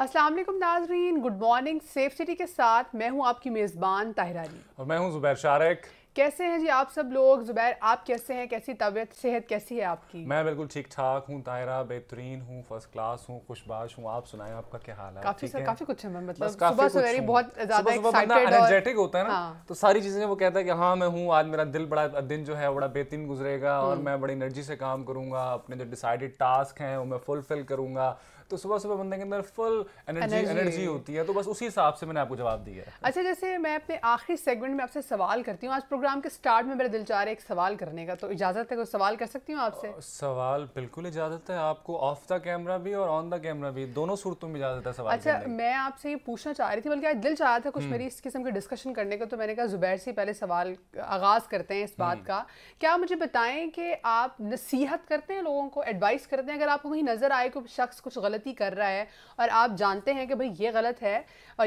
अस्सलाम नाजरीन good morning safe city के साथ मैं हूं आपकी मेज़बान ताहिरा अली और मैं हूं जुबैर शारक कैसे हैं जी आप सब लोग जुबैर आप कैसे हैं कैसी तबीयत सेहत कैसी है आपकी मैं बिल्कुल ठीक ठाक हूँ ताहरा बेहतरीन हूँ फर्स्ट क्लास हूँ खुशबाश हूँ आप सुनाएं आपका क्या हाल है काफी सर, काफी कुछ है मैं मतलब सुबह सवेरे बहुत ज्यादा एनर्जेटिक होता है ना हाँ। तो सारी चीजें वो कहता है कि हाँ मैं हूँ आज मेरा दिल बड़ा दिन जो है बड़ा बेहतरीन गुजरेगा और हम्म। मैं बड़ी एनर्जी से काम करूंगा अपने जो डिसाइडेड टास्क हैं वो मैं फुलफिल करूंगा तो सुबह सुबह बंदे के अंदर फुल एनर्जी एनर्जी होती है तो बस उसी हिसाब से मैंने आपको जवाब दिया है अच्छा जैसे मैं अपने आखिरी सेगमेंट में आपसे सवाल करती हूँ आज प्रोग्राम के स्टार्ट में मेरा दिल चाह रहा है एक सवाल करने का तो इजाज़त है कोई सवाल कर सकती हूँ आपसे सवाल बिल्कुल इजाज़त है आपको ऑफ द कैमरा भी और ऑन द कैमरा भी दोनों सूरतों में इजाज़त है सवाल अच्छा मैं आपसे ये पूछना चाह रही थी बल्कि आज दिल चाह रहा था कुछ हम्म। मेरी इस किस्म के डिस्कशन करने का तो मैंने कहा जुबैर से पहले सवाल आगाज़ करते हैं इस बात हम्म। का क्या मुझे बताएं कि आप नसीहत करते हैं लोगों को एडवाइस करते हैं अगर आपको कहीं नज़र आए कोई शख्स कुछ गलत गलती कर रहा है और आप जानते हैं कि भाई ये गलत है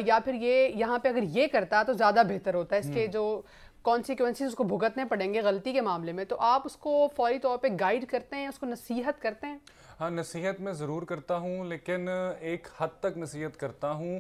या फिर ये यहाँ पे अगर ये करता तो ज़्यादा बेहतर होता है इसके हम्म। जो कॉन्सिक्वेंसिस उसको भुगतने पड़ेंगे गलती के मामले में तो आप उसको फौरी तौर पर गाइड करते हैं उसको नसीहत करते हैं हाँ नसीहत मैं ज़रूर करता हूँ लेकिन एक हद तक नसीहत करता हूँ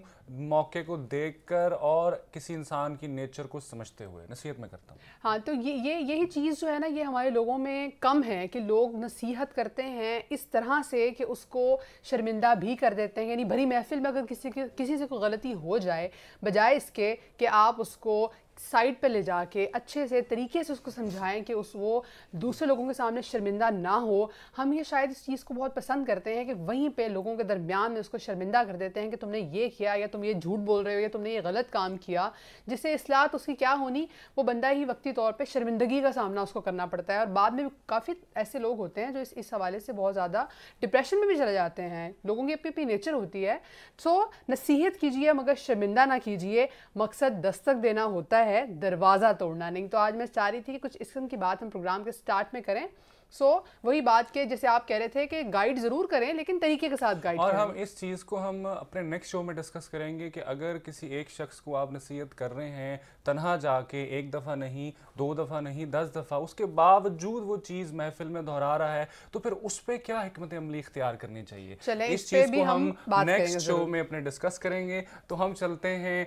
मौके को देखकर और किसी इंसान की नेचर को समझते हुए नसीहत में करता हूँ हाँ तो ये ये यही चीज़ जो है ना ये हमारे लोगों में कम है कि लोग नसीहत करते हैं इस तरह से कि उसको शर्मिंदा भी कर देते हैं यानी भरी महफिल में अगर किसी की किसी से कोई गलती हो जाए बजाय इसके कि आप उसको साइड पे ले जाके अच्छे से तरीके से उसको समझाएं कि उस वो दूसरे लोगों के सामने शर्मिंदा ना हो हम ये शायद इस चीज़ को बहुत पसंद करते हैं कि वहीं पे लोगों के दरमियान में उसको शर्मिंदा कर देते हैं कि तुमने ये किया या तुम ये झूठ बोल रहे हो या तुमने ये गलत काम किया जिससे असलात उसकी क्या होनी वो बंदा ही वक्ती तौर पर शर्मिंदगी का सामना उसको करना पड़ता है और बाद में काफ़ी ऐसे लोग होते हैं जो इस इस हवाले से बहुत ज़्यादा डिप्रेशन में भी चले जाते हैं लोगों की अपनी अपनी नेचर होती है सो नसीहत कीजिए मगर शर्मिंदा ना कीजिए मकसद दस्तक देना होता है है दरवाज़ा तोड़ना नहीं तो आज मैं चाह रही थी कि कुछ इस किस्म की बात हम प्रोग्राम के स्टार्ट में करें सो so, वही बात के जैसे आप कह रहे थे कि गाइड ज़रूर करें लेकिन तरीके के साथ गाइड और करें। हम इस चीज़ को हम अपने नेक्स्ट शो में डिस्कस करेंगे कि अगर किसी एक शख्स को आप नसीहत कर रहे हैं तनहा जाके एक दफ़ा नहीं दो दफ़ा नहीं दस दफ़ा उसके बावजूद वो चीज़ महफिल में दोहरा रहा है तो फिर उस पर क्या हमत अमली इख्तियार करनी चाहिए चले इस चीज़ को हम नेक्स्ट शो में अपने डिस्कस करेंगे तो हम चलते हैं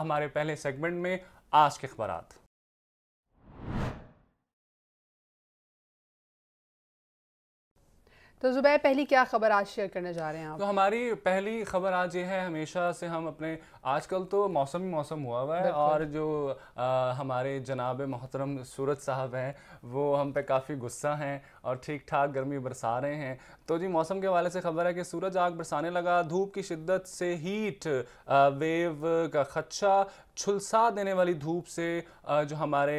हमारे पहले सेगमेंट में आज के अखबार तो ज़ुबैर पहली क्या खबर आज शेयर करने जा रहे हैं आप तो हमारी पहली खबर आज ये है हमेशा से हम अपने आजकल तो मौसम ही मौसम हुआ हुआ है और जो आ, हमारे जनाब मोहतरम सूरज साहब हैं वो हम पे काफ़ी गुस्सा हैं और ठीक ठाक गर्मी बरसा रहे हैं तो जी मौसम के हवाले से खबर है कि सूरज आग बरसाने लगा धूप की शिद्दत से हीट आ, वेव का खदशा छुलसा देने वाली धूप से जो हमारे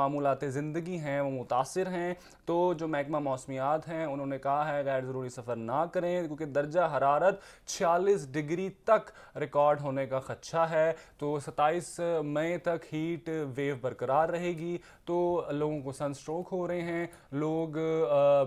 मामूलत ज़िंदगी हैं वो मुतासर हैं तो जो महकमा मौसमियात हैं उन्होंने कहा है गैर ज़रूरी सफ़र ना करें क्योंकि दर्जा हरारत छियालीस डिग्री तक रिकॉर्ड होने का रुख अच्छा है तो 27 मई तक हीट वेव बरकरार रहेगी तो लोगों को सन स्ट्रोक हो रहे हैं लोग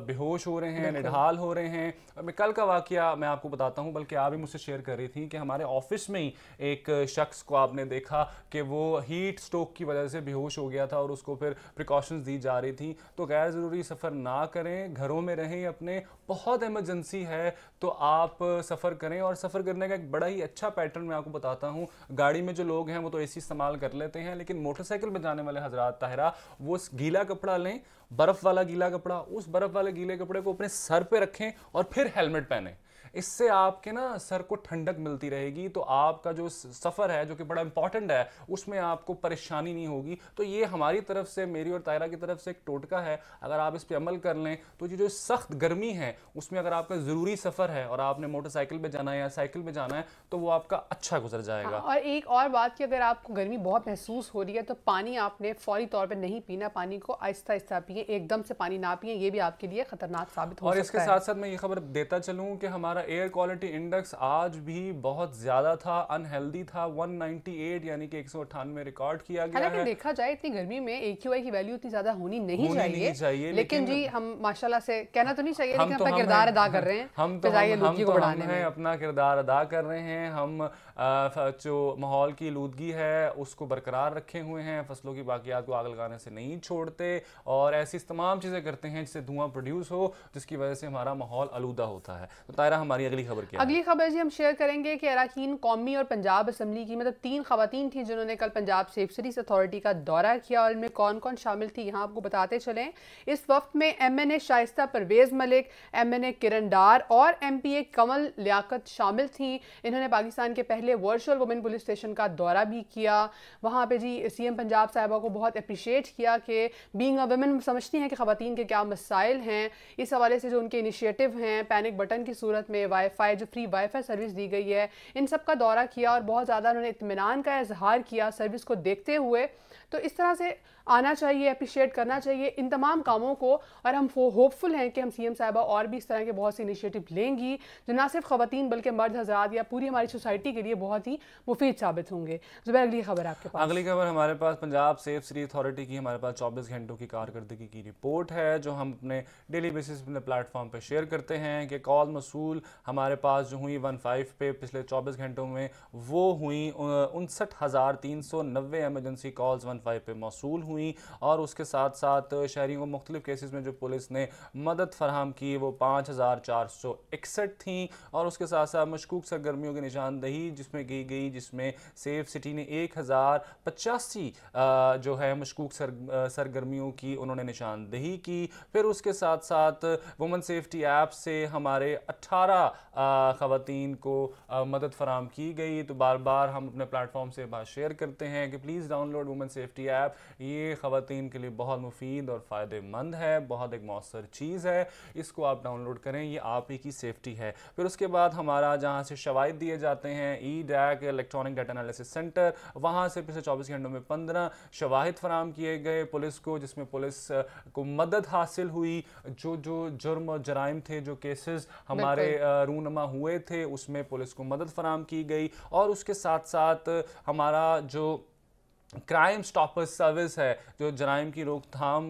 बेहोश हो रहे हैं निढाल हो रहे हैं मैं कल का वाक्य मैं आपको बताता हूँ बल्कि आप भी मुझसे शेयर कर रही थी कि हमारे ऑफिस में ही एक शख्स को आपने देखा कि वो हीट स्ट्रोक की वजह से बेहोश हो गया था और उसको फिर प्रिकॉशंस दी जा रही थी तो गैर ज़रूरी सफ़र ना करें घरों में रहें अपने बहुत एमरजेंसी है तो आप सफ़र करें और सफ़र करने का एक बड़ा ही अच्छा पैटर्न मैं आपको बताता बताता हूँ गाड़ी में जो लोग हैं वो तो ए इस्तेमाल कर लेते हैं लेकिन मोटरसाइकिल पर जाने वाले हजरात ताहरा वो गीला कपड़ा लें बर्फ़ वाला गीला कपड़ा उस बर्फ़ वाले गीले कपड़े को अपने सर पर रखें और फिर हेलमेट पहने इससे आपके ना सर को ठंडक मिलती रहेगी तो आपका जो सफ़र है जो कि बड़ा इंपॉर्टेंट है उसमें आपको परेशानी नहीं होगी तो ये हमारी तरफ से मेरी और तायरा की तरफ से एक टोटका है अगर आप इस पर अमल कर लें तो ये जो सख्त गर्मी है उसमें अगर आपका ज़रूरी सफ़र है और आपने मोटरसाइकिल पर जाना है या साइकिल पर जाना है तो वो आपका अच्छा गुजर जाएगा हाँ, और एक और बात कि अगर आपको गर्मी बहुत महसूस हो रही है तो पानी आपने फौरी तौर पर नहीं पीना पानी को आहिस्ता आहिस्ता पिए एकदम से पानी ना पिए ये भी आपके लिए खतरनाक साबित हो और इसके साथ साथ मैं ये खबर देता चलूँ कि हमारा एयर क्वालिटी इंडेक्स आज भी बहुत ज्यादा था अनहेल्दी था 198 यानी कि एक सौ रिकॉर्ड किया गया है देखा जाए इतनी गर्मी में AQI की वैल्यू इतनी ज्यादा होनी नहीं होनी चाहिए, नहीं चाहिए लेकिन, लेकिन जी हम माशाल्लाह से कहना तो नहीं चाहिए हम लेकिन तो किरदार अदा कर रहे हैं हम तो हम, हम, तो हम हैं अपना किरदार अदा कर रहे हैं हम जो माहौल की लूदगी है उसको बरकरार रखे हुए हैं फसलों की बाकियात को आग लगाने से नहीं छोड़ते और ऐसी तमाम चीज़ें करते हैं जिससे धुआं प्रोड्यूस हो जिसकी वजह से हमारा माहौल आलूदा होता है तो तायरा हमारी अगली खबर क्या अगली खबर जी हम शेयर करेंगे कि अरकान कौमी और पंजाब असम्बली की मतलब तीन खातन थी जिन्होंने कल पंजाब सेफसरीज अथॉरिटी का दौरा किया और इनमें कौन कौन शामिल थी यहाँ आपको बताते चलें इस वक्त में M N A Shaista Parvez Malik M N A Kiran Dar और M P A Kamal Liaquat शामिल थी इन्होंने पाकिस्तान के पहले वर्चुअल वुमेन पुलिस स्टेशन का दौरा भी किया वहाँ पर जी सी एम पंजाब साहिबा को बहुत अप्रिशिएट किया कि बींग वमेन समझती हैं कि खातन के क्या मसाइल हैं इस हवाले से जो उनके इनिशियटिव हैं पैनिक बटन की सूरत में में वाईफाई जो फ्री वाईफाई सर्विस दी गई है इन सब का दौरा किया और बहुत ज़्यादा उन्होंने इतमान का इजहार किया सर्विस को देखते हुए तो इस तरह से आना चाहिए अप्रिशिएट करना चाहिए इन तमाम कामों को और हम होपफुल हैं कि हम सी एम साहबा और भी इस तरह के बहुत से इनिशिएटिव लेंगी जो ना सिर्फ खवतिन बल्कि मर्द हजरात या पूरी हमारी सोसाइटी के लिए बहुत ही मुफीद साबित होंगे जुबैर अगली खबर आपके पास अगली खबर हमारे पास पंजाब सेफ सिटी अथॉरिटी की हमारे पास चौबीस घंटों की कारकर्दगी की रिपोर्ट है जो हम अपने डेली बेसिस अपने प्लेटफॉर्म पर शेयर करते हैं कि कॉल मसूल हमारे पास जो हुई वन फाइव पे पिछले चौबीस घंटों में वो हुई उनसठ हज़ार तीन सौ नब्बे एमरजेंसी कॉल्स वन फाइव पे मौसू हुई हुई और उसके साथ साथ शहरी को मुख्तलिफ केसेस में जो पुलिस ने मदद फराहम की वो पाँच हज़ार चार सौ इकसठ थी और उसके साथ साथ मशकूक सरगर्मियों की निशानदही जिसमें की गई जिसमें सेफ सिटी ने एक हज़ार पचासी जो है मशकूक सर सरगर्मियों की उन्होंने निशानदही की फिर उसके साथ साथ वुमेन सेफ्टी ऐप से हमारे अट्ठारह ख़वान को आ, मदद फराम की गई तो बार बार हम अपने प्लेटफॉर्म से बात शेयर करते हैं कि please download women safety app ये खातन ख़वान के लिए बहुत मुफीद और फ़ायदेमंद है बहुत एक मौसर चीज़ है इसको आप डाउनलोड करें ये आप ही की सेफ्टी है फिर उसके बाद हमारा जहाँ से शवाद दिए जाते हैं E DAC electronic data analysis centre वहाँ से पिछले चौबीस घंटों में पंद्रह शवाहद फराम किए गए पुलिस को जिसमें पुलिस को मदद हासिल हुई जो जो जुर्म और जराइम थे जो केसेस हमारे रूनमा हुए थे उसमें पुलिस को मदद फराम की गई और उसके साथ साथ हमारा जो क्राइम स्टॉपर्स सर्विस है जो जराइम की रोकथाम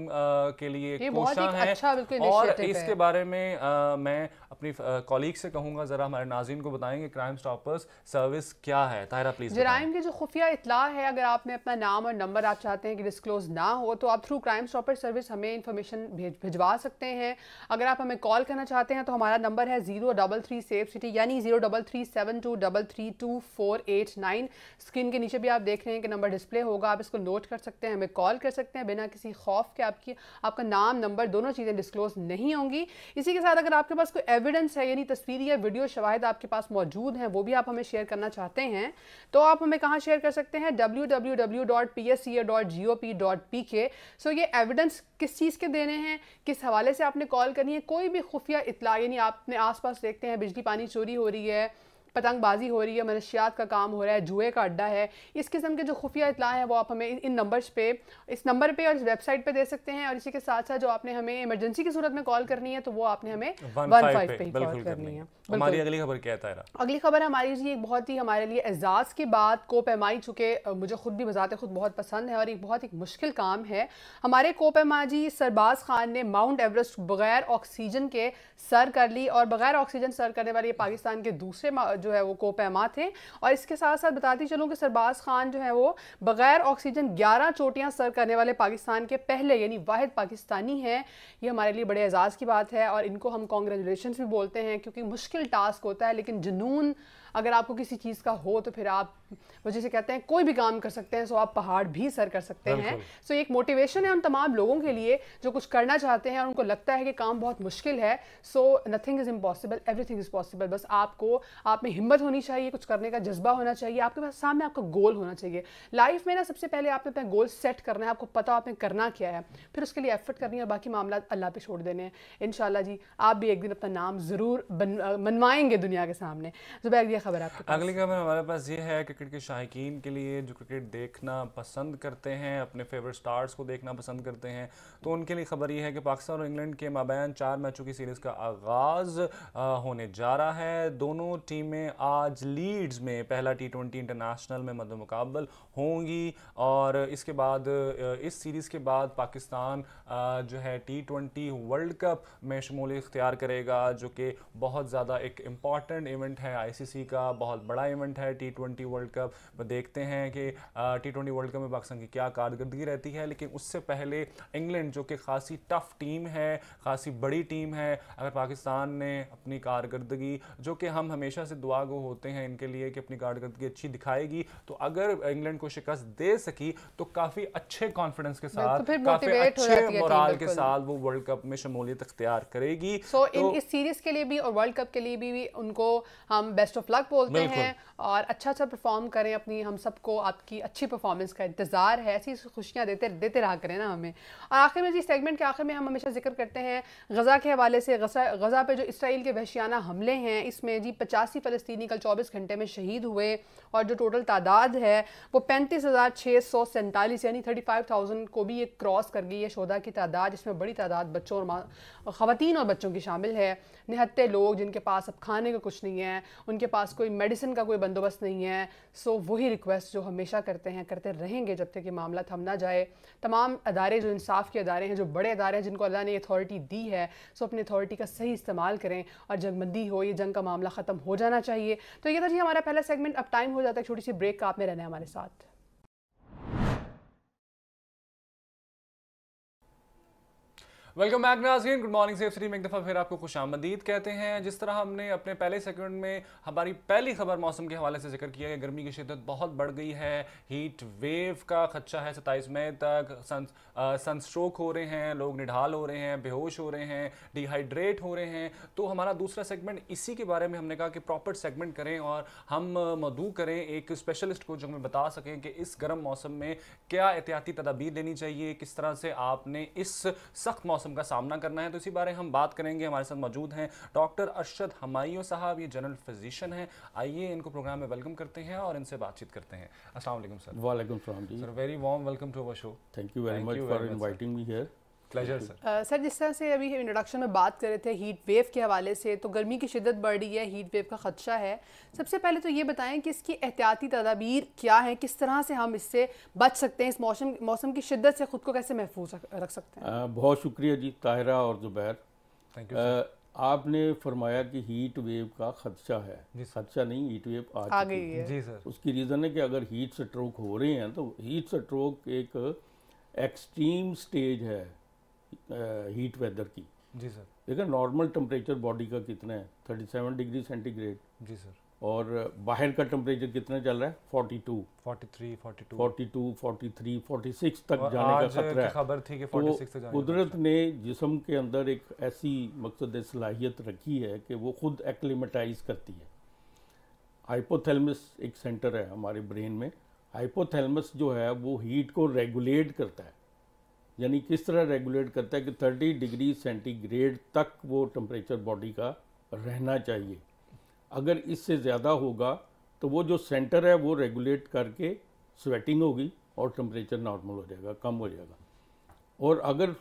के लिए कोशा अच्छा है अच्छा और इसके बारे में आ, मैं अपनी कॉलीग से कहूंगा जरा हमारे नाजीन को बताएंगे क्राइम स्टॉपर्स सर्विस क्या है ताहिरा प्लीज जराइम की जो खुफिया इतला है अगर आप में अपना नाम और नंबर आप चाहते हैं कि डिस्क्लोज ना हो तो आप थ्रू क्राइम स्टॉपर सर्विस हमें इन्फॉर्मेशन भिजवा सकते हैं अगर आप हमें कॉल करना चाहते हैं तो हमारा नंबर है zero double three safe city यानी zero double three seven two double three two four eight nine screen के नीचे भी आप देख रहे हैं कि नंबर डिस्प्ले होगा आप इसको नोट कर सकते हैं हमें कॉल कर सकते हैं बिना किसी खौफ के आपकी आपका नाम नंबर दोनों चीज़ें डिस्क्लोज नहीं होंगी इसी के साथ अगर आपके पास कोई एविडेंस है यानी तस्वीर या वीडियो शवाहद आपके पास मौजूद हैं वो भी आप हमें शेयर करना चाहते हैं तो आप हमें कहाँ शेयर कर सकते हैं W W W dot P S C dot G O P dot P K so ये एविडेंस किस चीज़ के देने हैं किस हवाले से आपने कॉल करनी है कोई भी खुफिया इतला यानी आपने आस देखते हैं बिजली पानी चोरी हो रही है पतंगबाजी हो रही है मनशियात का काम हो रहा है जुए का अड्डा है इस किस्म के जो खुफिया इतला हैं वो आप हमें इन नंबर्स पे इस नंबर पे और इस वेबसाइट पे दे सकते हैं और इसी के साथ साथ जो आपने हमें इमरजेंसी की सूरत में कॉल करनी है तो वो आपने हमें वन फाइव पे कॉल करनी है हमारी अगली खबर क्या है अगली खबर हमारी जी एक बहुत ही हमारे लिए एजाज़ की बात को पैमाई चुके मुझे खुद भी बजाते खुद बहुत पसंद है और एक बहुत एक मुश्किल काम है हमारे कोपेमा जी सरबाज खान ने माउंट एवरेस्ट बगैर ऑक्सीजन के सर कर ली और बगैर ऑक्सीजन सर करने वाले पाकिस्तान के दूसरे जो जो है वो कोपैमा थे और इसके साथ साथ बताती चलूँ कि सरबाज खान जो है वो बग़ैर ऑक्सीजन ग्यारह चोटियाँ सर करने वाले पाकिस्तान के पहले यानी वाहिद पाकिस्तानी हैं ये हमारे लिए बड़े एजाज़ की बात है और इनको हम कॉन्ग्रेचुलेशन भी बोलते हैं क्योंकि मुश्किल टास्क होता है लेकिन जुनून अगर आपको किसी चीज़ का हो तो फिर आप वो जैसे कहते हैं कोई भी काम कर सकते हैं सो आप पहाड़ भी सर कर सकते हैं सो एक मोटिवेशन है उन तमाम लोगों के लिए जो कुछ करना चाहते हैं और उनको लगता है कि काम बहुत मुश्किल है so nothing is impossible everything is possible बस आपको आप में हिम्मत होनी चाहिए कुछ करने का जज्बा होना चाहिए आपके पास सामने आपका गोल होना चाहिए लाइफ में ना सबसे पहले आपने अपना गोल सेट करना है आपको पता आपने करना क्या है फिर उसके लिए एफर्ट करनी है और बाकी मामला अल्लाह पे छोड़ देने हैं इन जी आप भी एक दिन अपना नाम ज़रूर बनवाएंगे दुनिया के सामने जुबैर खबर आपके पास? अगली खबर हमारे पास ये है क्रिकेट के शायकीन के लिए जो क्रिकेट देखना पसंद करते हैं अपने फेवरेट स्टार्स को देखना पसंद करते हैं तो उनके लिए खबर ये है कि पाकिस्तान और इंग्लैंड के माबैन चार मैचों की सीरीज़ का आगाज़ होने जा रहा है दोनों टीमें आज लीड्स में पहला टी ट्वेंटी इंटरनेशनल में मद मुकाबल होंगी और इसके बाद इस सीरीज़ के बाद पाकिस्तान जो है टी ट्वेंटी वर्ल्ड कप में शमूल इख्तियार करेगा जो कि बहुत ज़्यादा एक इम्पॉर्टेंट इवेंट है आईसीसी का बहुत बड़ा इवेंट है टी ट्वेंटी वर्ल्ड कप देखते हैं कि टी ट्वेंटी वर्ल्ड कप में पाकिस्तान की क्या कारकर्दगी रहती है लेकिन उससे पहले इंग्लैंड जो कि खासी टफ टीम है खासी बड़ी टीम है अगर पाकिस्तान ने अपनी कारकर्दगी जो कि हम हमेशा से दुआ गो होते हैं इनके लिए कि अपनी कारकर्दगी अच्छी दिखाएगी तो अगर इंग्लैंड को शिकस्त दे सकी तो काफ़ी अच्छे कॉन्फिडेंस के साथ तो काफ़ी अच्छे मोराल के साथ वो वर्ल्ड कप में शमूलियत अख्तियार करेगी so, तो, इन इस सीरीज़ के लिए भी और वर्ल्ड कप के लिए भी, भी उनको हम बेस्ट ऑफ लक अलग बोलते हैं और अच्छा अच्छा परफॉर्म करें अपनी हम सबको आपकी अच्छी परफॉर्मेंस का इंतज़ार है ऐसी खुशियाँ देते देते रहा करें ना हमें और आखिर में जी सेगमेंट के आखिर में हम हमेशा जिक्र करते हैं गज़ा के हवाले से गज़ा पर जो इसराइल के वहशियाना हमले हैं इसमें जी पचासी फ़लस्तनी कल चौबीस घंटे में शहीद हुए और जो टोटल तादाद है वो पैंतीस हज़ार छः सौ सैंतालीस यानी थर्टी फाइव थाउजेंड को भी ये क्रॉस कर गई है शोधा की तादाद जिसमें बड़ी तादाद बच्चों और ख़वान और बच्चों की शामिल है निहत्ते लोग जिनके पास अब खाने का कुछ नहीं है उनके पास कोई मेडिसिन का कोई बंदोबस्त नहीं है सो वही रिक्वेस्ट जो हमेशा करते हैं करते रहेंगे जब तक ये मामला थम ना जाए तमाम अदारे जो इंसाफ के अदारे हैं जो बड़े अदारे हैं जिनको अल्लाह ने अथॉरिटी दी है सो अपनी अथॉरिटी का सही इस्तेमाल करें और जंगबंदी हो ये जंग का मामला ख़त्म हो जाना चाहिए तो ये था जी हमारा पहला सेगमेंट अब टाइम हो जाता है छोटी सी ब्रेक का आपने रहना है हमारे साथ welcome back Nazneen good morning safe में एक दफ़ा फिर आपको खुश आमदीद कहते हैं जिस तरह हमने अपने पहले सेकंड में हमारी पहली खबर मौसम के हवाले से जिक्र किया कि गर्मी की शिदत बहुत बढ़ गई है हीट वेव का खदशा है सत्ताईस मई तक सन सनस्ट्रोक हो रहे हैं लोग निढाल हो रहे हैं बेहोश हो रहे हैं डिहाइड्रेट हो रहे हैं तो हमारा दूसरा सेगमेंट इसी के बारे में हमने कहा कि प्रॉपर सेगमेंट करें और हम मदू करें एक स्पेशलिस्ट को जो हमें बता सकें कि इस गर्म मौसम में क्या एहतियाती तदाबीर लेनी चाहिए किस तरह से आपने इस सख्त मौसम मौसम का सामना करना है तो इसी बारे में हम बात करेंगे हमारे साथ मौजूद हैं डॉक्टर अरशद हमायों साहब ये जनरल फिजिशियन हैं आइए इनको प्रोग्राम में वेलकम करते हैं और इनसे बातचीत करते हैं असल सर वालेकुम sir very warm welcome to our show thank you very much for inviting me here sir जिस तरह से अभी इंट्रोडक्शन में बात कर रहे थे हीट वेव के हवाले से तो गर्मी की शिदत बढ़ रही है हीट वेव का खदशा है सबसे पहले तो ये बताएं कि इसकी एहतियाती तदाबीर क्या है किस तरह से हम इससे बच सकते हैं इस मौसम मौसम की शिदत से ख़ुद को कैसे महफूज रख सकते हैं आ, बहुत शुक्रिया जी ताहरा और जुबैर थैंक यू आपने फरमाया कि हीट वेव का खदशा है जी खदशा नहीं हीट वेव आ, आ गई है जी सर उसकी रीज़न है कि अगर हीट स्ट्रोक हो रहे हैं तो हीट स्ट्रोक एक एक्सट्रीम स्टेज है हीट वेदर की जी सर देखा नॉर्मल टेम्परेचर बॉडी का कितना है 37 डिग्री सेंटीग्रेड जी सर और बाहर का टेम्परेचर कितना चल रहा है 42 43 42 42 43 46 तक जाने का खतरा है खबर थी कि 46 तो कुदरत ने जिसम के अंदर एक ऐसी मकसद सलाहियत रखी है कि वो खुद एक्लिमेटाइज करती है हाइपोथैलेमस एक सेंटर है हमारे ब्रेन में हाइपोथैलेमस जो है वो हीट को रेगुलेट करता है यानी किस तरह रेगुलेट करता है कि 30 डिग्री सेंटीग्रेड तक वो टम्परेचर बॉडी का रहना चाहिए अगर इससे ज़्यादा होगा तो वो जो सेंटर है वो रेगुलेट करके स्वेटिंग होगी और टम्परेचर नॉर्मल हो जाएगा कम हो जाएगा और अगर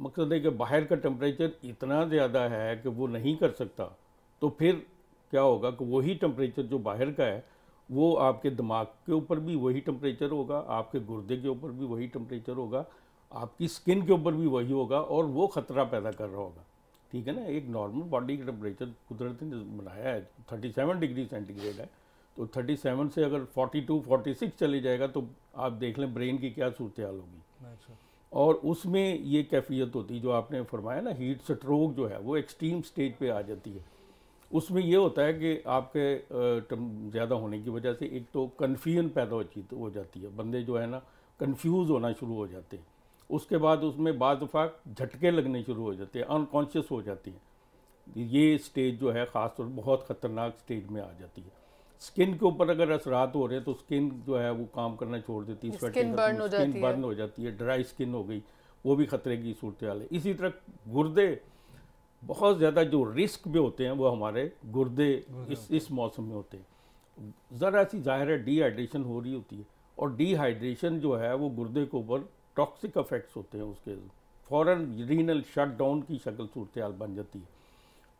मकसद है कि बाहर का टम्परेचर इतना ज़्यादा है कि वो नहीं कर सकता तो फिर क्या होगा कि वही टम्परेचर जो बाहर का है वो आपके दिमाग के ऊपर भी वही टम्परेचर होगा आपके गुर्दे के ऊपर भी वही टम्परेचर होगा आपकी स्किन के ऊपर भी वही होगा और वो ख़तरा पैदा कर रहा होगा ठीक है ना एक नॉर्मल बॉडी का टेम्परेचर कुदरत ने बनाया है थर्टी सेवन डिग्री सेंटीग्रेड है तो थर्टी सेवन से अगर फोर्टी टू फोर्टी सिक्स चले जाएगा तो आप देख लें ब्रेन की क्या सूरत हाल होगी अच्छा। और उसमें ये कैफियत होती है जो आपने फरमाया ना हीट स्ट्रोक जो है वो एक्सट्रीम स्टेज पे आ जाती है उसमें ये होता है कि आपके ज़्यादा होने की वजह से एक तो कन्फ्यूजन पैदा हो जाती है बंदे जो है ना कन्फ्यूज़ होना शुरू हो जाते हैं उसके बाद उसमें बाद दफ़ा झटके लगने शुरू हो जाते हैं अनकॉन्शियस हो जाती हैं ये स्टेज जो है ख़ासतौर बहुत ख़तरनाक स्टेज में आ जाती है स्किन के ऊपर अगर असरात हो रहे हैं तो स्किन जो है वो काम करना छोड़ देती है स्किन बर्न हो जाती है, हो जाती है ड्राई स्किन हो गई वो भी खतरे की सूरत हाल है इसी तरह गुर्दे बहुत ज़्यादा जो रिस्क भी होते हैं वो हमारे गुर्दे इस इस मौसम में होते हैं ज़रा सी ज़ाहिर है डिहाइड्रेशन हो रही होती है और डिहाइड्रेशन जो है वो गुर्दे के ऊपर टॉक्सिक इफेक्ट्स होते हैं उसके फ़ौर रीनल शट डाउन की शक्ल सूरत हाल बन जाती है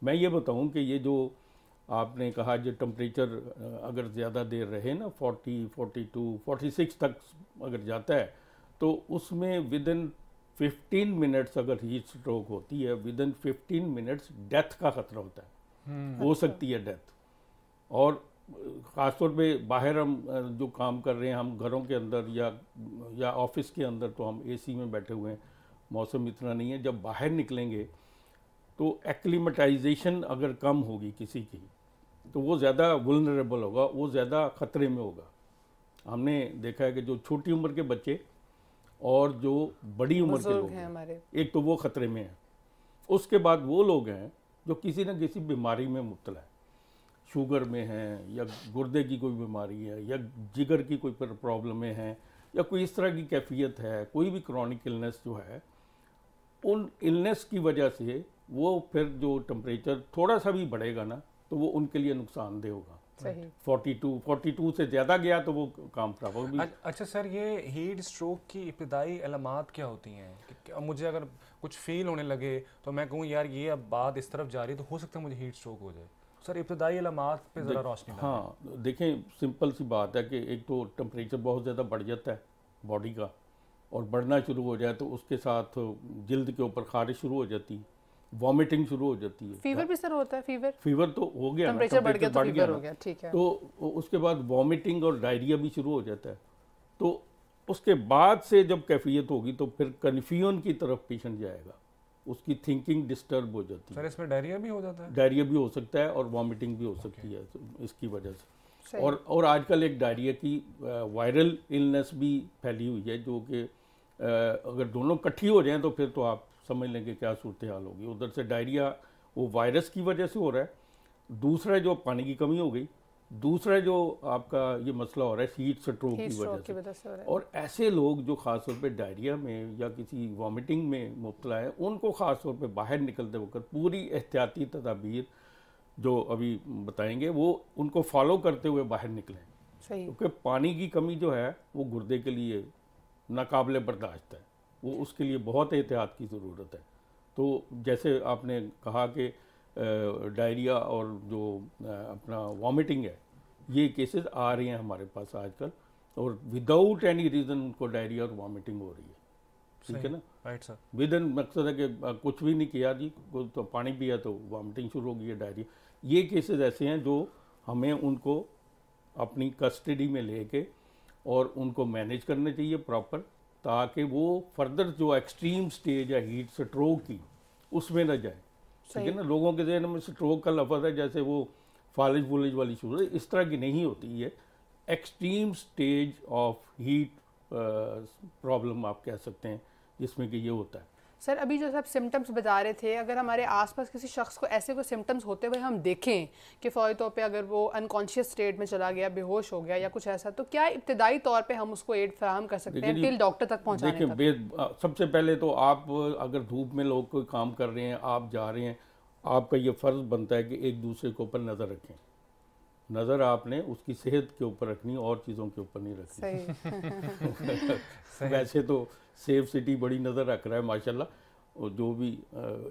मैं ये बताऊँ कि ये जो आपने कहा जो टम्परेचर अगर ज़्यादा देर रहे ना 40, 42, 46 तक अगर जाता है तो उसमें विद इन फिफ्टीन मिनट्स अगर हीट स्ट्रोक होती है within fifteen minutes death का खतरा होता है हम्म। हो सकती है डेथ और ख़ासतौर पे बाहर हम जो काम कर रहे हैं हम घरों के अंदर या या ऑफिस के अंदर तो हम एसी में बैठे हुए हैं मौसम इतना नहीं है जब बाहर निकलेंगे तो एक्लीमेटाइजेशन अगर कम होगी किसी की तो वो ज़्यादा वुलनरेबल होगा वो ज़्यादा ख़तरे में होगा हमने देखा है कि जो छोटी उम्र के बच्चे और जो बड़ी उम्र के लोग हैं एक तो वो ख़तरे में हैं उसके बाद वो लोग हैं जो किसी न किसी बीमारी में मुबतला है शुगर में हैं या गुर्दे की कोई बीमारी है या जिगर की कोई प्रॉब्लमें हैं या कोई इस तरह की कैफियत है कोई भी क्रॉनिक इलनेस जो है उन इलनेस की वजह से वो फिर जो टम्परेचर थोड़ा सा भी बढ़ेगा ना तो वो उनके लिए नुकसानदेह होगा फोर्टी टू फोर्टी टू से ज़्यादा गया तो वो काम खराब होगी अच्छा सर ये हीट स्ट्रोक की इब्तदाई अलामत क्या होती हैं मुझे अगर कुछ फील होने लगे तो मैं कहूँ यार ये अब बात इस तरफ जा रही है तो हो सकता है मुझे हीट स्ट्रोक हो जाए सर इब्तदाई लमात पे ज़रा रोशनी हाँ देखें सिंपल सी बात है कि एक तो टम्परेचर बहुत ज़्यादा बढ़ जाता है बॉडी का और बढ़ना शुरू हो जाए तो उसके साथ जल्द के ऊपर खारिश शुरू हो जाती है वॉमिटिंग शुरू हो जाती है फीवर भी सर होता है फीवर फीवर तो हो गया टेम्परेचर बढ़ गया तो बढ़ गया हो गया ठीक है तो उसके बाद वॉमिटिंग और डायरिया भी शुरू हो जाता है तो उसके बाद से जब कैफियत होगी तो फिर कन्फ्यूजन की तरफ पेशेंट जाएगा उसकी थिंकिंग डिस्टर्ब हो जाती है सर इसमें डायरिया भी हो जाता है डायरिया भी हो सकता है और वॉमिटिंग भी हो सकती है तो इसकी वजह से और और आजकल एक डायरिया की वायरल इलनेस भी फैली हुई है जो कि अगर दोनों इकट्ठी हो जाए तो फिर तो आप समझ लेंगे क्या सूरत हाल होगी उधर से डायरिया वो वायरस की वजह से हो रहा है दूसरा जो पानी की कमी हो गई दूसरा जो आपका ये मसला हो रहा है हीट स्ट्रोक की वजह से, और ऐसे लोग जो खासतौर पे डायरिया में या किसी वॉमिटिंग में मुबला है उनको ख़ासतौर पे बाहर निकलते वक्त पूरी एहतियाती तदाबीर जो अभी बताएंगे वो उनको फॉलो करते हुए बाहर निकलें क्योंकि पानी की कमी जो है वो गुर्दे के लिए नाकबले बर्दाश्त है वो उसके लिए बहुत एहतियात की ज़रूरत है तो जैसे आपने कहा कि डायरिया और जो अपना वॉमिटिंग है ये केसेस आ रहे हैं हमारे पास आजकल और विदाउट एनी रीज़न उनको डायरिया और वॉमिटिंग हो रही है ठीक है ना राइट सर विद इन मकसद है कि कुछ भी नहीं किया जी तो पानी पिया तो वॉमिटिंग शुरू हो गई है डायरिया ये केसेस ऐसे हैं जो हमें उनको अपनी कस्टडी में लेके और उनको मैनेज करने चाहिए प्रॉपर ताकि वो फर्दर जो एक्सट्रीम स्टेज है हीट स्ट्रोक की उसमें न जाए लेकिन लोगों के ذہن میں સ્ટ્રોક કલ لفظ છે جیسے વો ફાલ્જ ફુલ્જ વાલી છો ને ਇਸ طرح કે નહીં હોતી હૈ extreme stage of heat problem आप कह सकते हैं जिसमें कि ये होता है सर अभी जो सब सिम्टम्स बता रहे थे अगर हमारे आसपास किसी शख्स को ऐसे कोई सिम्टम्स होते हुए हम देखें कि फौरी तौर पे अगर वो अनकॉन्शियस स्टेट में चला गया बेहोश हो गया या कुछ ऐसा तो क्या इब्तदाई तौर पे हम उसको एड फ्राहम कर सकते हैं टिल डॉक्टर तक पहुँचा देखिए सबसे पहले तो आप अगर धूप में लोग कोई काम कर रहे हैं आप जा रहे हैं आपका ये फ़र्ज़ बनता है कि एक दूसरे के ऊपर नज़र रखें नज़र आपने उसकी सेहत के ऊपर रखनी और चीज़ों के ऊपर नहीं रखनी सही। वैसे तो सेफ सिटी बड़ी नज़र रख रहा है माशाल्लाह और जो भी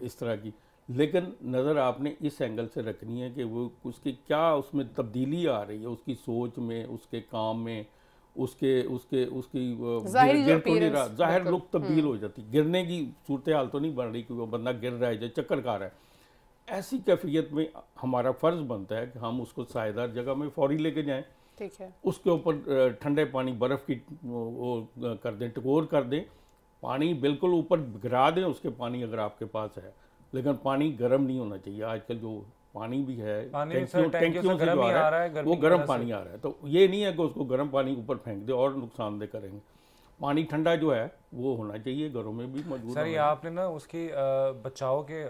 इस तरह की लेकिन नज़र आपने इस एंगल से रखनी है कि वो उसके क्या उसमें तब्दीली आ रही है उसकी सोच में उसके काम में उसके उसके उसकी गिर, तो नहीं रहा जाहिर लुक तब्दील हम्म। हो जाती गिरने की सूरत हाल तो नहीं बन रही क्योंकि वो बंदा गिर रहा है जो चक्कर खा रहा है ऐसी कैफियत में हमारा फ़र्ज़ बनता है कि हम उसको सायेदार जगह में फौरी लेके जाएं ठीक है उसके ऊपर ठंडे पानी बर्फ़ की वो कर दें टकोर कर दें पानी बिल्कुल ऊपर गिरा दें उसके पानी अगर आपके पास है लेकिन पानी गर्म नहीं होना चाहिए आजकल जो पानी भी है टैंकियों से जो आ रहा है वो गर्म पानी आ रहा है तो ये नहीं है कि उसको गर्म पानी ऊपर फेंक दे और नुकसानदेह करेंगे पानी ठंडा जो है वो होना चाहिए घरों में भी मौजूद सर ये आपने ना उसके बचाव के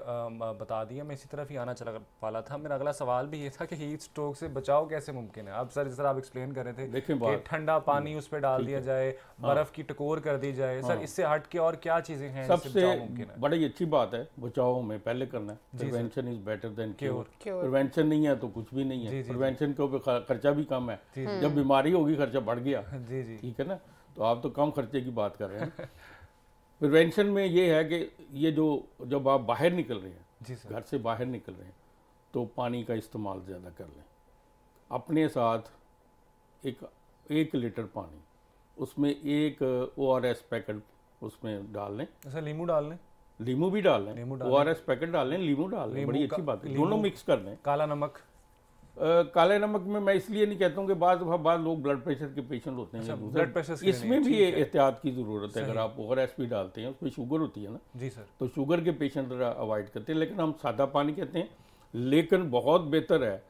बता दिया मैं इसी तरफ ही आना चला वाला था मेरा अगला सवाल भी ये था कि हीट स्ट्रोक से बचाव कैसे मुमकिन है अब सर जिस तरह आप एक्सप्लेन कर रहे थे ठंडा पानी हम्म, उस पर डाल दिया जाए हाँ। बर्फ की टकोर कर दी जाए सर हाँ। इससे हट के और क्या चीजें हैं सबसे बड़ी अच्छी बात है बचाव में पहले करना है is better than cure prevention नहीं है तो कुछ भी नहीं है प्रिवेंशन के खर्चा भी कम है जब बीमारी होगी खर्चा बढ़ गया जी जी ठीक है ना तो आप तो कम खर्चे की बात कर रहे हैं प्रिवेंशन में ये है कि ये जो जब आप बाहर निकल रहे हैं घर से बाहर निकल रहे हैं तो पानी का इस्तेमाल ज़्यादा कर लें अपने साथ एक एक लीटर पानी उसमें एक ओ आर एस पैकेट उसमें डाल लें अच्छा लीमू डाल लें लीमू भी डाल लें ओ आर एस पैकेट डाल लें लीमू डाल लें बड़ी अच्छी बात है दोनों मिक्स कर लें काला नमक काले नमक में मैं इसलिए नहीं कहता हूँ कि बाद बाद लोग ब्लड प्रेशर के पेशेंट होते हैं ब्लड अच्छा, प्रेशर इसमें भी एहतियात की ज़रूरत है अगर आप ओवर एस डालते हैं उसमें शुगर होती है ना जी सर तो शुगर के पेशेंट अवॉइड करते हैं लेकिन हम सादा पानी कहते हैं लेकिन बहुत बेहतर है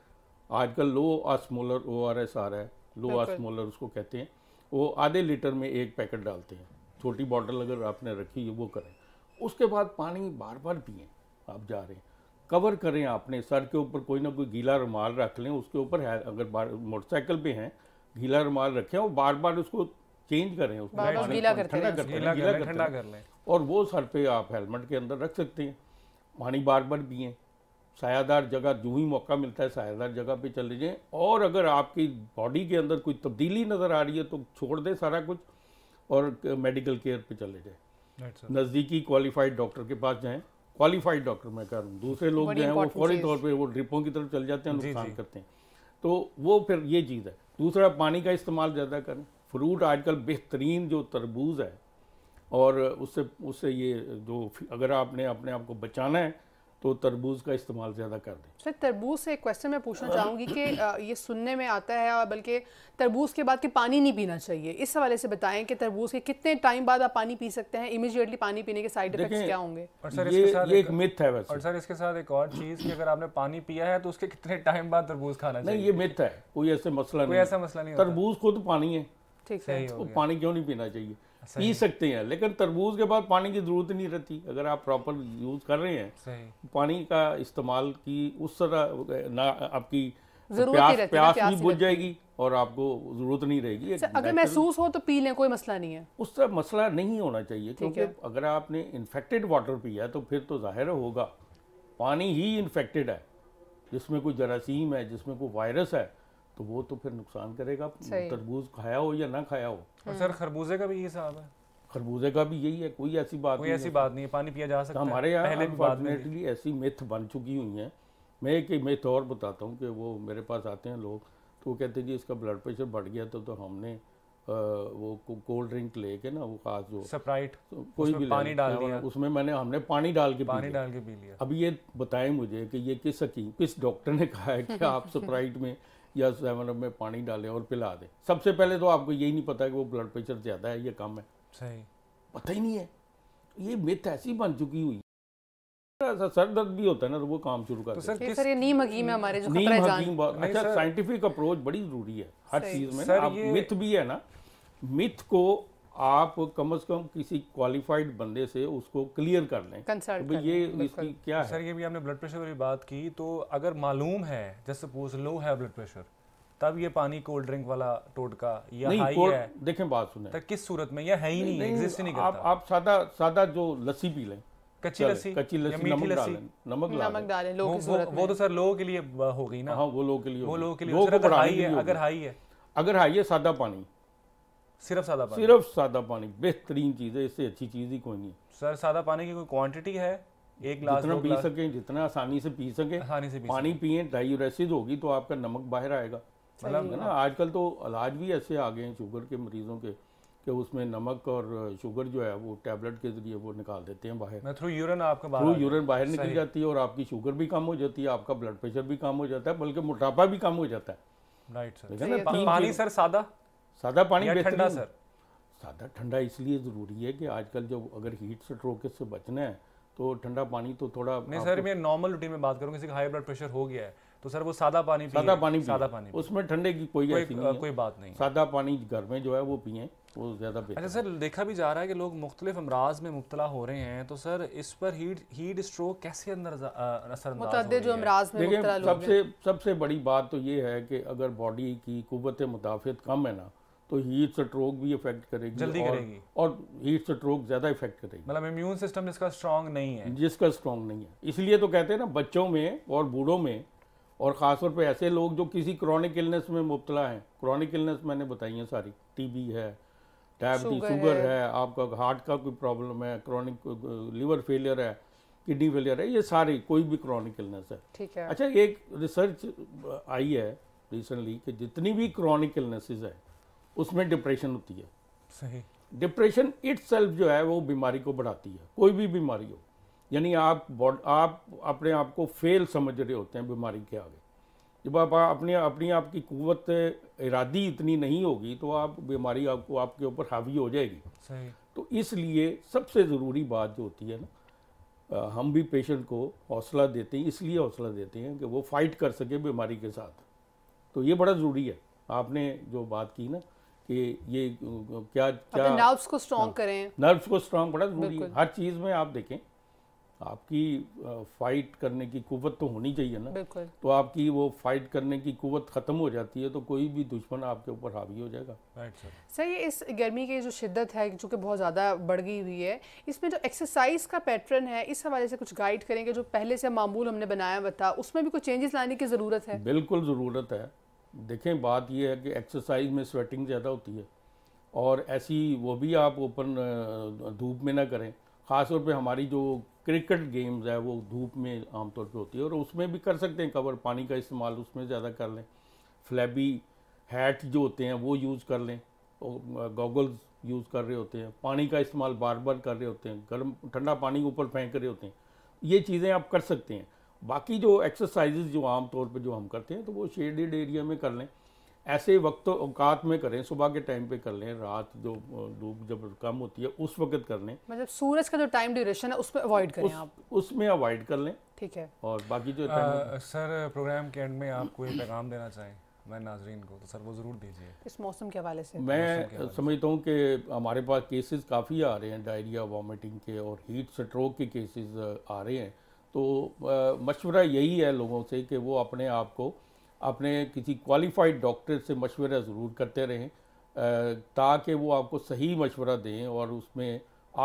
आजकल लो आसमोलर ओ आर एस आ रहा है लो आसमोलर उसको कहते हैं वो आधे लीटर में एक पैकेट डालते हैं छोटी बॉटल अगर आपने रखी है वो करें उसके बाद पानी बार बार पिए आप जा रहे हैं कवर करें आपने सर के ऊपर कोई ना कोई गीला रुमाल रख लें उसके ऊपर है अगर मोटरसाइकिल पे हैं गीला रुमाल रखें और बार बार उसको चेंज करें उसको ठंडा कर लें और वो सर पे आप हेलमेट के अंदर रख सकते हैं पानी बार बार पिए सायादार जगह जो ही मौका मिलता है सायादार जगह पे चले जाएं और अगर आपकी बॉडी के अंदर कोई तब्दीली नज़र आ रही है तो छोड़ दें सारा कुछ और मेडिकल केयर पे चले जाएं नज़दीकी क्वालिफाइड डॉक्टर के पास जाएं क्वालिफाइड डॉक्टर मैं कह रहा हूँ दूसरे लोग जो हैं वो फौरी तौर पर वो ड्रिपों की तरफ चल जाते हैं नुकसान करते हैं तो वो फिर ये चीज़ है दूसरा पानी का इस्तेमाल ज़्यादा करें फ्रूट आजकल बेहतरीन जो तरबूज है और उससे उससे ये जो अगर आपने अपने आप को बचाना है तो तरबूज का इस्तेमाल ज़्यादा कर दें सर तरबूज से एक क्वेश्चन मैं पूछना चाहूँगी कि ये सुनने में आता है और बल्कि तरबूज के बाद कि पानी नहीं पीना चाहिए इस हवाले से बताएं कि तरबूज के कितने टाइम बाद आप पानी पी सकते हैं इमीजिएटली पानी पीने के साइड इफेक्ट्स क्या होंगे और सर ये, इसके साथ ये एक, एक मिथ है वैसे और सर इसके साथ एक और चीज़ कि अगर आपने पानी पिया है तो उसके कितने टाइम बाद तरबूज खाना चाहिए नहीं ये मिथ है कोई ऐसे मसला नहीं ऐसा मसला नहीं तरबूज खुद पानी है ठीक है तो पानी क्यों नहीं पीना चाहिए पी सकते हैं लेकिन तरबूज के बाद पानी की ज़रूरत नहीं रहती अगर आप प्रॉपर यूज़ कर रहे हैं पानी का इस्तेमाल की उस तरह ना आपकी प्यास प्यास भी बुझ जाएगी और आपको जरूरत नहीं रहेगी अच्छा, अगर महसूस हो तो पी लें कोई मसला नहीं है तरह मसला नहीं होना चाहिए क्योंकि अगर आपने इन्फेक्टेड वाटर पिया तो फिर तो जाहिर होगा पानी ही इन्फेक्टेड है जिसमें कोई जरासीम है जिसमें कोई वायरस है तो वो तो फिर नुकसान करेगा तरबूज खाया हो या ना खाया हो हम्म। और सर खरबूजे का भी ये हिसाब है खरबूजे का भी यही है कोई ऐसी बात कोई ऐसी बात नहीं है पानी पिया जा सकता तो है हमारे यहाँ अनफॉर्चुनेटली ऐसी मिथ बन चुकी हुई हैं मैं एक मिथ और बताता हूँ कि वो मेरे पास आते हैं लोग तो वो कहते हैं जी इसका ब्लड प्रेशर बढ़ गया तो, तो हमने आ, वो कोल्ड ड्रिंक लेके ना वो खास जो स्प्राइट तो कोई भी पानी डाल दिया उसमें मैंने हमने पानी डाल के पानी डाल के पी लिया अब ये बताएं मुझे कि ये किस किस डॉक्टर ने कहा है कि आप स्प्राइट में या सेवन अप में पानी डालें और पिला दें सबसे पहले तो आपको यही नहीं पता कि वो ब्लड प्रेशर ज़्यादा है या कम है सही पता ही नहीं है ये मिथ ऐसी बन चुकी हुई सर दर्द भी होता है ना तो वो काम शुरू कर तो सर सर ये नीम हकीम है हमारे जो नीम हकीम अच्छा साइंटिफिक अप्रोच बड़ी जरूरी है हर चीज में आप मिथ भी है ना मिथ को आप कम से कम किसी क्वालिफाइड बंदे से उसको क्लियर कर लें तो ये इसकी क्या है सर ये भी आपने ब्लड प्रेशर की बात की तो अगर मालूम है जैसे सपोज लो है ब्लड प्रेशर तब ये पानी कोल्ड ड्रिंक वाला टोटका या नहीं, हाई है देखें बात सुने तो किस सूरत में या है ही नहीं, नहीं, एग्जिस्ट नहीं करता आप आप सादा सादा जो लस्सी पी लें कच्ची लस्सी कच्ची लस्सी नमक डालें नमक नमक डालें लोग की सूरत वो तो सर लोगों के लिए हो गई ना हाँ वो लोगों के लिए वो लोगों के लिए अगर हाई है अगर हाई है सादा पानी सिर्फ सादा पानी सिर्फ सादा पानी बेहतरीन चीज़ है इससे अच्छी चीज़ ही कोई नहीं सर सादा पानी की कोई क्वांटिटी है एक ग्लास जितना पी सके जितना आसानी से पी सके आसानी से पी पानी पिए डायूरेसिस होगी तो आपका नमक बाहर आएगा मतलब ना आजकल तो इलाज भी ऐसे आ गए हैं शुगर के मरीजों के कि उसमें नमक और शुगर जो है वो टैबलेट के जरिए वो निकाल देते हैं बाहर थ्रू यूरन आपका थ्रू यूरन बाहर निकल जाती है और आपकी शुगर भी कम हो जाती है आपका ब्लड प्रेशर भी कम हो जाता है बल्कि मोटापा भी कम हो जाता है राइट सर पानी सर सादा सादा पानी ठंडा सर सादा ठंडा इसलिए ज़रूरी है कि आजकल जब अगर हीट स्ट्रोक से बचना है तो ठंडा पानी तो थोड़ा नहीं सर मैं नॉर्मल रूटीन में बात करूँ किसी का हाई ब्लड प्रेशर हो गया है तो सर वो सादा पानी सादा पानी सादा पानी उसमें ठंडे की कोई कोई बात नहीं सादा पानी घर में जो है वो पिए वो ज़्यादा अच्छा सर देखा भी जा रहा है कि लोग मुख्तलिफ अमराज में मुबतला हो रहे हैं तो सर इस पर हीट हीट स्ट्रोक कैसे अंदर असर जो अमराज में देखिए सबसे सबसे बड़ी बात तो ये है कि अगर बॉडी की कुत मुदाफ़त कम है ना तो हीट स्ट्रोक भी इफेक्ट करेगी जल्दी और, करेगी और हीट स्ट्रोक ज़्यादा इफेक्ट करेगी मतलब इम्यून सिस्टम जिसका स्ट्रांग नहीं है जिसका स्ट्रांग नहीं है इसलिए तो कहते हैं ना बच्चों में और बूढ़ों में और ख़ासतौर पर ऐसे लोग जो किसी क्रॉनिक इलनेस में मुबतला है क्रॉनिक इलनेस मैंने बताई है सारी टीबी है डायबिटीज शुगर है।, है आपका हार्ट का कोई प्रॉब्लम है क्रॉनिक लीवर फेलियर है किडनी फेलियर है ये सारी कोई भी क्रॉनिक इलनेस है ठीक है अच्छा एक रिसर्च आई है रिसेंटली कि जितनी भी क्रॉनिक इलनेसेस है उसमें डिप्रेशन होती है सही डिप्रेशन इट जो है वो बीमारी को बढ़ाती है कोई भी बीमारी हो यानी आप आप अपने आप को फेल समझ रहे होते हैं बीमारी के आगे जब आप अपने अपनी आपकी कुवत इरादी इतनी नहीं होगी तो आप बीमारी आपको आपके ऊपर हावी हो जाएगी सही तो इसलिए सबसे ज़रूरी बात जो होती है ना हम भी पेशेंट को हौसला देते हैं इसलिए हौसला देते हैं कि वो फाइट कर सके बीमारी के साथ तो ये बड़ा ज़रूरी है आपने जो बात की ना कि ये क्या क्या नर्व्स को स्ट्रॉन्ग हाँ, करें नर्व्स को स्ट्रॉन्ग बड़ा जरूरी हर चीज़ में आप देखें आपकी फाइट करने की कुवत तो होनी चाहिए ना तो आपकी वो फाइट करने की कुवत ख़त्म हो जाती है तो कोई भी दुश्मन आपके ऊपर हावी हो जाएगा सर ये इस गर्मी की जो शिद्दत है जो कि बहुत ज़्यादा बढ़ गई हुई है इसमें जो एक्सरसाइज का पैटर्न है इस हवाले से कुछ गाइड करेंगे जो पहले से मामूल हमने बनाया बता उसमें भी कुछ चेंजेस लाने की ज़रूरत है बिल्कुल ज़रूरत है देखें बात यह है कि एक्सरसाइज में स्वेटिंग ज़्यादा होती है और ऐसी वो भी आप ओपन धूप में ना करें ख़ासतौर पे हमारी जो क्रिकेट गेम्स है वो धूप में आमतौर पे होती है और उसमें भी कर सकते हैं कवर पानी का इस्तेमाल उसमें ज़्यादा कर लें फ्लैबी हैट जो होते हैं वो यूज़ कर लें गॉगल्स यूज़ कर रहे होते हैं पानी का इस्तेमाल बार बार कर रहे होते हैं गर्म ठंडा पानी ऊपर फेंक रहे होते हैं ये चीज़ें आप कर सकते हैं बाकी जो एक्सरसाइजेज जो आम तौर पर जो हम करते हैं तो वो शेडेड एरिया में कर लें ऐसे वक्त अवकात में करें सुबह के टाइम पे कर लें रात जो धूप जब कम होती है उस वक्त कर लें मतलब सूरज का जो टाइम ड्यूरेशन है उस पर अवॉइड करें उस, आप उसमें अवॉइड कर लें ठीक है और बाकी जो आ, सर प्रोग्राम के एंड में आप कोई पैगाम देना चाहें मैं नाजरीन को तो सर वो ज़रूर दीजिए इस मौसम के हवाले से मैं समझता हूँ कि हमारे पास केसेस काफ़ी आ रहे हैं डायरिया वॉमिटिंग के और हीट स्ट्रोक के केसेस आ रहे हैं तो मशवरा यही है लोगों से कि वो अपने आप को अपने किसी क्वालिफाइड डॉक्टर से मशवरा ज़रूर करते रहें ताकि वो आपको सही मशवरा दें और उसमें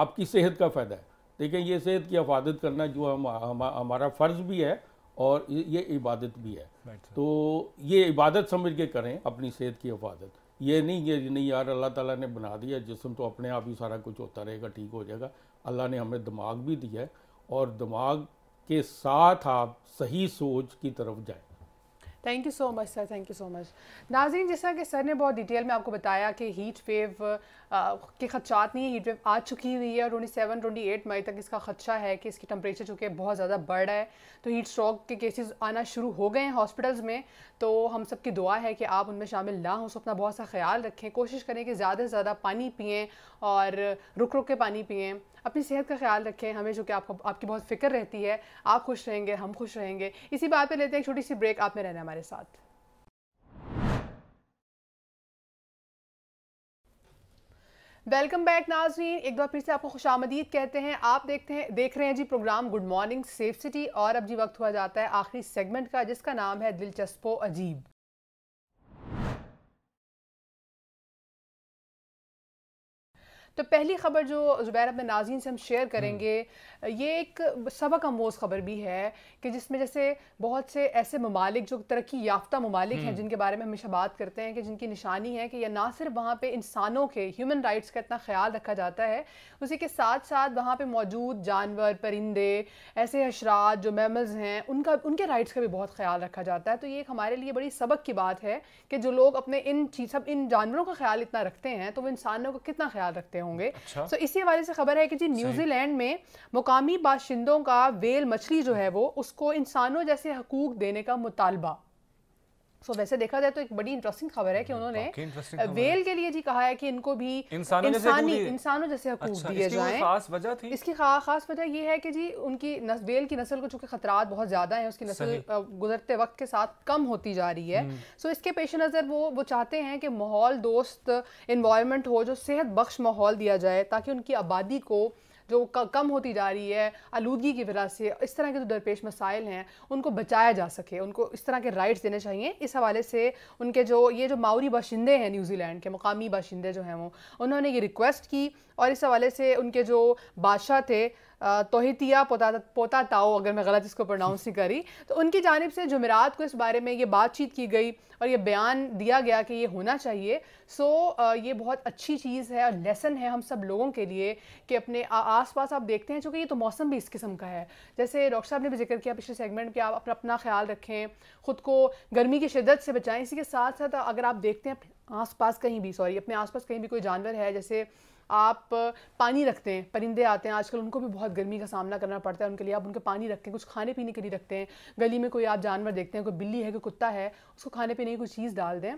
आपकी सेहत का फ़ायदा है देखें ये सेहत की हफादत करना जो हम हम हमारा फ़र्ज़ भी है और ये इबादत भी है तो ये इबादत समझ के करें अपनी सेहत की हफादत ये नहीं ये नहीं यार अल्लाह ताला ने बना दिया जिसम तो अपने आप ही सारा कुछ होता रहेगा ठीक हो जाएगा अल्लाह ने हमें दिमाग भी दिया है और दिमाग के साथ आप सही सोच की तरफ जाए thank you so much sir thank you so much Nazneen जैसा कि सर ने बहुत डिटेल में आपको बताया कि हीट वेव के खदशात नहीं है हीट वेव आ चुकी हुई है और ट्वेंटी सेवन ट्वेंटी एट मई तक इसका खदशा है कि इसकी टेम्परेचर चूँकि बहुत ज़्यादा बढ़ रहा है तो हीट स्ट्रोक के केसेस आना शुरू हो गए हैं हॉस्पिटल्स में तो हम सब की दुआ है कि आप उनमें शामिल ना हों अपना बहुत सा ख्याल रखें कोशिश करें कि ज़्यादा से ज़्यादा पानी पिएँ और रुक रुक के पानी पिएँ अपनी सेहत का ख्याल रखें हमें जो कि आपको आपकी बहुत फिक्र रहती है आप खुश रहेंगे हम खुश रहेंगे इसी बात पर लेते हैं एक छोटी सी ब्रेक आप में रहना हमारे साथ वेलकम बैक नाजरीन एक बार फिर से आपको खुश आमदीद कहते हैं आप देखते हैं देख रहे हैं जी programme good morning safe city और अब जी वक्त हुआ जाता है आखिरी सेगमेंट का जिसका नाम है दिलचस्पो अजीब तो पहली ख़बर जो ज़ुबैर अपने नाजीन से हम शेयर हम्म। करेंगे ये एक सबक अमोज़ ख़बर भी है कि जिसमें जैसे बहुत से ऐसे ममालिक जो तरक्की याफ्ता ममालिक हैं हम्म। जिनके बारे में हमेशा बात करते हैं कि जिनकी निशानी है कि यह ना सिर्फ वहाँ पर इंसानों के ह्यूमन राइट्स का इतना ख्याल रखा जाता है उसी के साथ साथ वहाँ पर मौजूद जानवर परिंदे ऐसे अशरात जो मेमल्स हैं उनका उनके राइट्स का भी बहुत ख्याल रखा जाता है तो ये एक हमारे लिए बड़ी सबक की बात है कि जो लोग अपने इन चीज सब इन जानवरों का ख्याल इतना रखते हैं तो वो इंसानों का कितना ख्याल रखते हैं होंगे अच्छा? so, इसी हवाले से खबर है कि जी न्यूजीलैंड में मुकामी बाशिंदों का वेल मछली जो है वो उसको इंसानों जैसे हकूक देने का मुतालबा सो so, वैसे देखा जाए तो एक बड़ी इंटरेस्टिंग खबर है कि हम्म, उन्होंने वेल के लिए जी कहा है कि इनको भी इंसानी इंसानों जैसे अच्छा, हकूक अच्छा, दिए जाए खास वजह थी इसकी खा, खास वजह यह है कि जी उनकी नस, वेल की नस्ल को चूंकि खतरात बहुत ज्यादा है उसकी नस्ल गुजरते वक्त के साथ कम होती जा रही है सो हम्म। इसके पेश नज़र वो वो चाहते हैं कि माहौल दोस्त इन्वायरमेंट हो जो सेहत बख्श माहौल दिया जाए ताकि उनकी आबादी को जो कम होती जा रही है आलूगी की वजह से इस तरह के जो तो दरपेश मसाइल हैं उनको बचाया जा सके उनको इस तरह के राइट्स देने चाहिए इस हवाले से उनके जो ये जो माउरी बाशिंदे हैं न्यूजीलैंड के मुकामी बाशिंदे जो हैं वो उन्होंने ये रिक्वेस्ट की और इस हवाले से उनके जो बादशाह थे तोहितिया पोता पोता ताओ अगर मैं गलत इसको प्रोनाउंस नहीं करी तो उनकी जानब से जमेरात को इस बारे में ये बातचीत की गई और ये बयान दिया गया कि ये होना चाहिए सो ये बहुत अच्छी चीज़ है और लेसन है हम सब लोगों के लिए कि अपने आस पास आप देखते हैं चूँकि ये तो मौसम भी इस किस्म का है जैसे डॉक्टर साहब ने भी जिक्र किया पिछले सेगमेंट कि आप अपना अपना ख्याल रखें ख़ुद को गर्मी की शिदत से बचाएँ इसी के साथ साथ अगर आप देखते हैं आसपास कहीं भी सॉरी अपने आसपास कहीं भी कोई जानवर है जैसे आप पानी रखते हैं परिंदे आते हैं आजकल उनको भी बहुत गर्मी का सामना करना पड़ता है उनके लिए आप उनके पानी रखते हैं कुछ खाने पीने के लिए रखते हैं गली में कोई आप जानवर देखते हैं कोई बिल्ली है कोई कुत्ता है उसको खाने पीने की कोई चीज़ डाल दें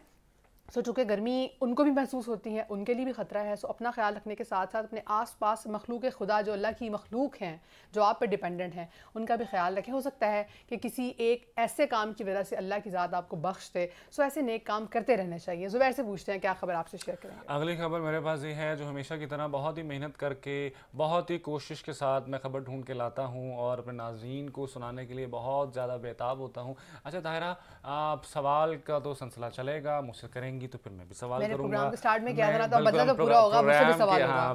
सो so, चूँकि गर्मी उनको भी महसूस होती है उनके लिए भी ख़तरा है सो so, अपना ख्याल रखने के साथ साथ अपने आस पास मखलूक खुदा जो अल्लाह की मखलूक हैं जो आप पर डिपेंडेंट हैं उनका भी ख्याल रखें हो सकता है कि किसी एक ऐसे काम की वजह से अल्लाह की ज़ात आपको बख्श दे सो so, ऐसे नेक काम करते रहना चाहिए जुबैर से पूछते हैं क्या खबर आपसे शेयर करें अगली खबर मेरे पास ये है जो हमेशा की तरह बहुत ही मेहनत करके बहुत ही कोशिश के साथ मैं खबर ढूंढ के लाता हूँ और अपने नाजीन को सुनाने के लिए बहुत ज़्यादा बेताब होता हूँ अच्छा दायरा आप सवाल का तो सिलसिला चलेगा मुझसे करेंगे करेंगी तो फिर मैं भी सवाल करूंगा तो तो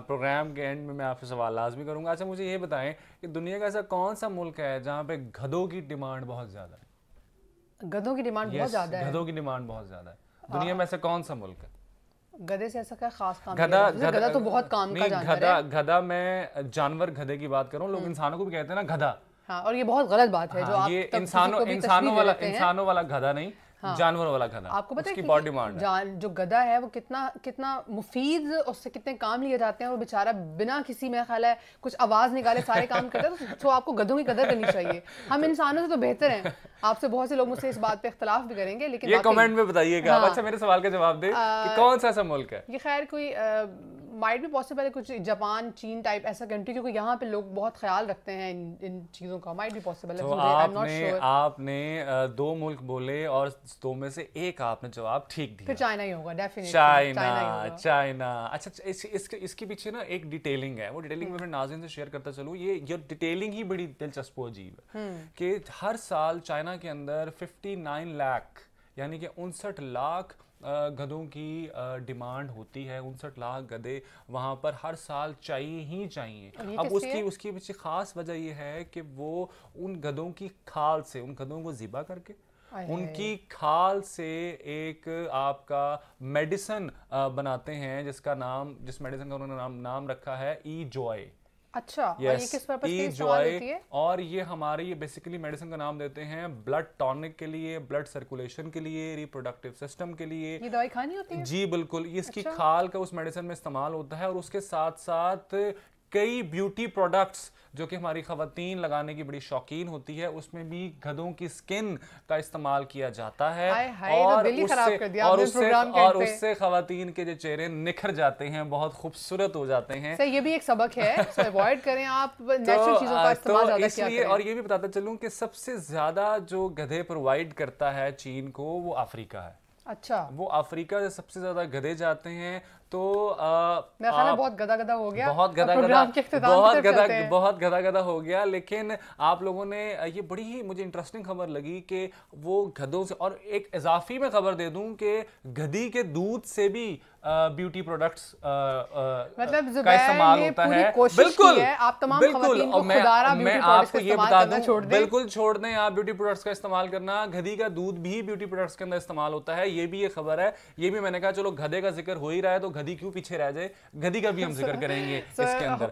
प्रोग्राम के एंड हाँ, में मैं आपसे सवाल लाजमी करूंगा अच्छा मुझे ये बताएं कि दुनिया का ऐसा कौन सा मुल्क है जहाँ पे गधों की डिमांड बहुत ज़्यादा है गधों की डिमांड बहुत ज़्यादा है गधों की डिमांड बहुत ज़्यादा है हाँ। दुनिया में ऐसा कौन सा मुल्क है गधे से ऐसा क्या खास काम गधा गधा तो बहुत काम का जानवर गधा गधा मैं जानवर गधे की बात करूं लोग हम्म। इंसानों को भी कहते हैं ना गधा हाँ, और ये बहुत गलत बात है हाँ, जो आप ये इंसानों इंसानों वाला इंसानों वाला गधा नहीं हाँ। जानवरों वाला गधा आपको पता है बहुत डिमांड जो गधा है वो कितना कितना मुफीद उससे कितने काम लिए जाते हैं और बेचारा बिना किसी में ख्याल है कुछ आवाज निकाले सारे काम करता है तो, तो आपको गधों की कदर करनी चाहिए हम तो इंसानों से तो बेहतर हैं आपसे बहुत से लोग मुझसे इस बात पे इख्तलाफ भी करेंगे लेकिन ये कमेंट में बताइएगा हाँ। अच्छा मेरे सवाल का जवाब दे कौन सा ऐसा मुल्क है ये खैर कोई माइट भी पॉसिबल है कुछ जापान चीन टाइप ऐसा कंट्री क्योंकि यहाँ पे लोग बहुत ख्याल रखते हैं इन इन चीज़ों का माइट भी पॉसिबल है तो आपने, sure. आपने दो मुल्क बोले और दो में से एक आपने जवाब ठीक दिया फिर चाइना ही होगा डेफिनेटली चाइना चाइना अच्छा, अच्छा इस, इस, इसके पीछे ना एक डिटेलिंग है वो डिटेलिंग में नाजिन से शेयर करता चलूँ ये ये डिटेलिंग ही बड़ी दिलचस्प अजीब है हम्म। कि हर साल चाइना के अंदर फिफ्टी लाख यानी कि उनसठ लाख गधों की डिमांड होती है उनसठ लाख गधे वहाँ पर हर साल चाहिए ही चाहिए अब उसकी उसकी पीछे खास वजह यह है कि वो उन गधों की खाल से उन गधों को ज़िबा करके उनकी खाल से एक आपका मेडिसन बनाते हैं जिसका नाम जिस मेडिसन का उन्होंने नाम नाम रखा है ई जॉय अच्छा yes, और ये किस e होती है और ये हमारे ये बेसिकली मेडिसिन का नाम देते हैं ब्लड टॉनिक के लिए ब्लड सर्कुलेशन के लिए रिप्रोडक्टिव सिस्टम के लिए ये दवाई खानी होती है जी बिल्कुल ये इसकी अच्छा? खाल का उस मेडिसिन में इस्तेमाल होता है और उसके साथ साथ कई ब्यूटी प्रोडक्ट्स जो कि हमारी खातन लगाने की बड़ी शौकीन होती है उसमें भी गधों की स्किन का इस्तेमाल किया जाता है हाय तो और तो उससे कर दिया और उससे और उससे खातन के जो चेहरे निखर जाते हैं बहुत खूबसूरत हो जाते हैं ये भी एक सबक है अवॉइड करें आप तो, चीजों का तो इसलिए और ये भी बताता चलूँ कि सबसे ज्यादा जो गधे प्रोवाइड करता है चीन को वो अफ्रीका है अच्छा वो अफ्रीका सबसे ज़्यादा गधे जाते हैं तो बहुत गदा गदा हो गया बहुत गदा गदा हो गया लेकिन आप लोगों ने ये बड़ी ही मुझे इंटरेस्टिंग खबर लगी कि वो गधों से और एक इजाफी में खबर दे दूं कि गधी के दूध से भी ब्यूटी प्रोडक्ट्स मतलब का इस्तेमाल होता है बिल्कुल आप तमाम बिल्कुल और मैं, मैं आपको ये बता दूं छोड़ बिल्कुल छोड़ दें आप ब्यूटी प्रोडक्ट्स का इस्तेमाल करना गधी का दूध भी ब्यूटी प्रोडक्ट्स के अंदर इस्तेमाल होता है ये भी ये खबर है ये भी मैंने कहा चलो गधे का जिक्र हो ही रहा है तो गधी क्यों पीछे रह जाए गधी का भी हम जिक्र करेंगे इसके अंदर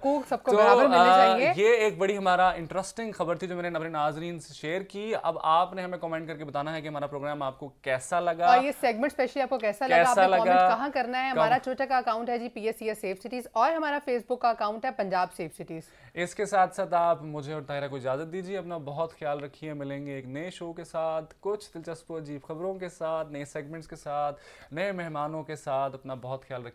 तो ये एक बड़ी हमारा इंटरेस्टिंग खबर थी जो मैंने अपने नाजरीन से शेयर की अब आपने हमें कमेंट करके बताना है कि हमारा प्रोग्राम आपको कैसा लगा और ये सेगमेंट स्पेशली आपको कैसा, कैसा लगा आपने लगा? कमेंट कहाँ करना है हमारा ट्विटर का अकाउंट है जी पी एस सेफ सिटीज और हमारा फेसबुक का अकाउंट है पंजाब सेफ सिटीज इसके साथ साथ आप मुझे और ताहिरा को इजाजत दीजिए अपना बहुत ख्याल रखिए मिलेंगे एक नए शो के साथ कुछ दिलचस्प अजीब खबरों के साथ नए सेगमेंट्स के साथ नए मेहमानों के साथ अपना बहुत ख्याल रखिए